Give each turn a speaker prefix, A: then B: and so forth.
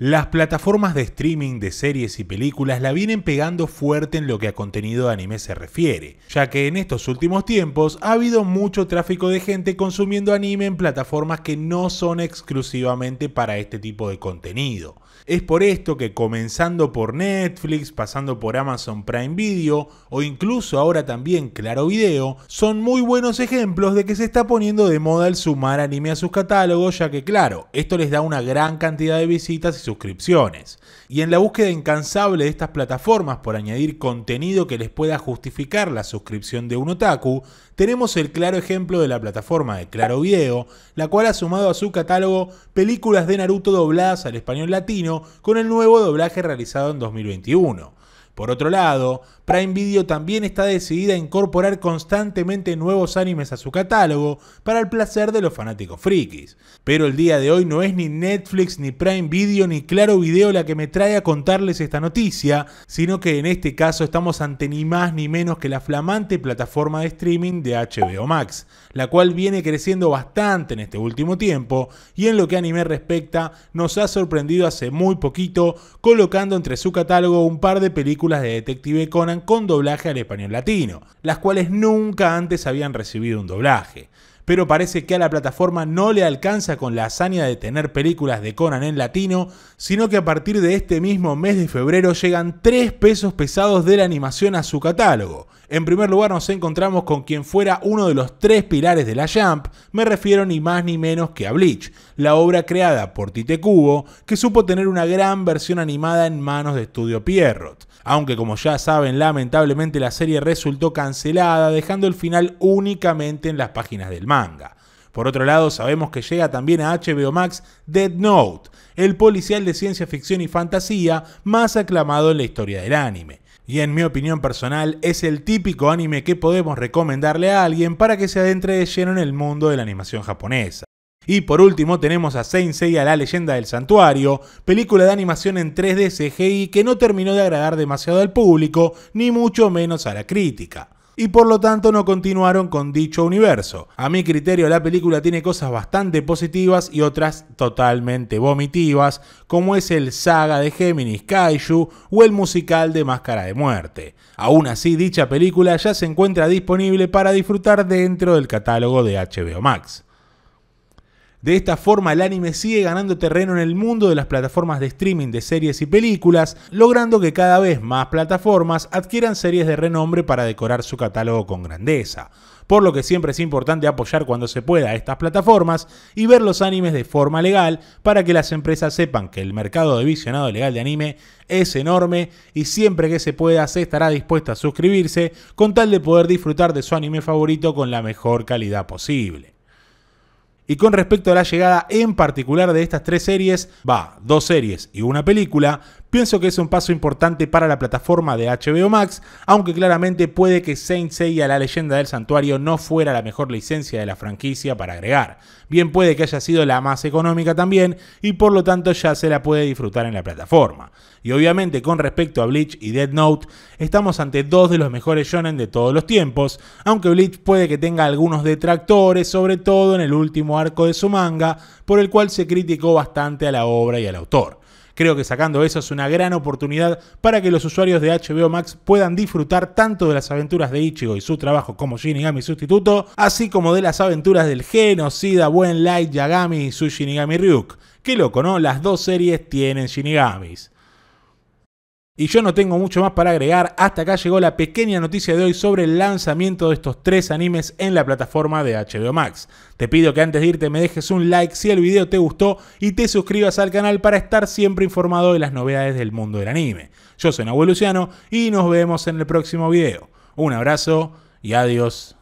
A: Las plataformas de streaming de series y películas la vienen pegando fuerte en lo que a contenido de anime se refiere, ya que en estos últimos tiempos ha habido mucho tráfico de gente consumiendo anime en plataformas que no son exclusivamente para este tipo de contenido. Es por esto que comenzando por Netflix, pasando por Amazon Prime Video o incluso ahora también Claro Video, son muy buenos ejemplos de que se está poniendo de moda el sumar anime a sus catálogos, ya que claro, esto les da una gran cantidad de visitas y suscripciones. Y en la búsqueda incansable de estas plataformas por añadir contenido que les pueda justificar la suscripción de un otaku, tenemos el claro ejemplo de la plataforma de Claro Video, la cual ha sumado a su catálogo películas de Naruto dobladas al español latino con el nuevo doblaje realizado en 2021. Por otro lado, Prime Video también está decidida a incorporar constantemente nuevos animes a su catálogo para el placer de los fanáticos frikis. Pero el día de hoy no es ni Netflix, ni Prime Video, ni Claro Video la que me trae a contarles esta noticia, sino que en este caso estamos ante ni más ni menos que la flamante plataforma de streaming de HBO Max, la cual viene creciendo bastante en este último tiempo y en lo que anime respecta nos ha sorprendido hace muy poquito colocando entre su catálogo un par de películas de Detective Conan con doblaje al español latino, las cuales nunca antes habían recibido un doblaje pero parece que a la plataforma no le alcanza con la hazaña de tener películas de Conan en latino, sino que a partir de este mismo mes de febrero llegan tres pesos pesados de la animación a su catálogo. En primer lugar nos encontramos con quien fuera uno de los tres pilares de la Jump, me refiero ni más ni menos que a Bleach, la obra creada por Tite Cubo, que supo tener una gran versión animada en manos de Estudio Pierrot. Aunque como ya saben, lamentablemente la serie resultó cancelada, dejando el final únicamente en las páginas del manga. Por otro lado, sabemos que llega también a HBO Max Dead Note, el policial de ciencia ficción y fantasía más aclamado en la historia del anime. Y en mi opinión personal, es el típico anime que podemos recomendarle a alguien para que se adentre de lleno en el mundo de la animación japonesa. Y por último tenemos a Saint a La Leyenda del Santuario, película de animación en 3D CGI que no terminó de agradar demasiado al público, ni mucho menos a la crítica y por lo tanto no continuaron con dicho universo. A mi criterio la película tiene cosas bastante positivas y otras totalmente vomitivas, como es el saga de Géminis Kaiju o el musical de Máscara de Muerte. Aún así, dicha película ya se encuentra disponible para disfrutar dentro del catálogo de HBO Max. De esta forma el anime sigue ganando terreno en el mundo de las plataformas de streaming de series y películas, logrando que cada vez más plataformas adquieran series de renombre para decorar su catálogo con grandeza, por lo que siempre es importante apoyar cuando se pueda a estas plataformas y ver los animes de forma legal para que las empresas sepan que el mercado de visionado legal de anime es enorme y siempre que se pueda se estará dispuesta a suscribirse con tal de poder disfrutar de su anime favorito con la mejor calidad posible. Y con respecto a la llegada en particular de estas tres series, va, dos series y una película, Pienso que es un paso importante para la plataforma de HBO Max, aunque claramente puede que Saint Seiya la leyenda del santuario no fuera la mejor licencia de la franquicia para agregar. Bien puede que haya sido la más económica también y por lo tanto ya se la puede disfrutar en la plataforma. Y obviamente con respecto a Bleach y Dead Note, estamos ante dos de los mejores shonen de todos los tiempos, aunque Bleach puede que tenga algunos detractores, sobre todo en el último arco de su manga, por el cual se criticó bastante a la obra y al autor. Creo que sacando eso es una gran oportunidad para que los usuarios de HBO Max puedan disfrutar tanto de las aventuras de Ichigo y su trabajo como Shinigami sustituto, así como de las aventuras del genocida Buen Light Yagami y su Shinigami Ryuk. Qué loco, ¿no? Las dos series tienen Shinigamis. Y yo no tengo mucho más para agregar, hasta acá llegó la pequeña noticia de hoy sobre el lanzamiento de estos tres animes en la plataforma de HBO Max. Te pido que antes de irte me dejes un like si el video te gustó y te suscribas al canal para estar siempre informado de las novedades del mundo del anime. Yo soy Nahuel Luciano y nos vemos en el próximo video. Un abrazo y adiós.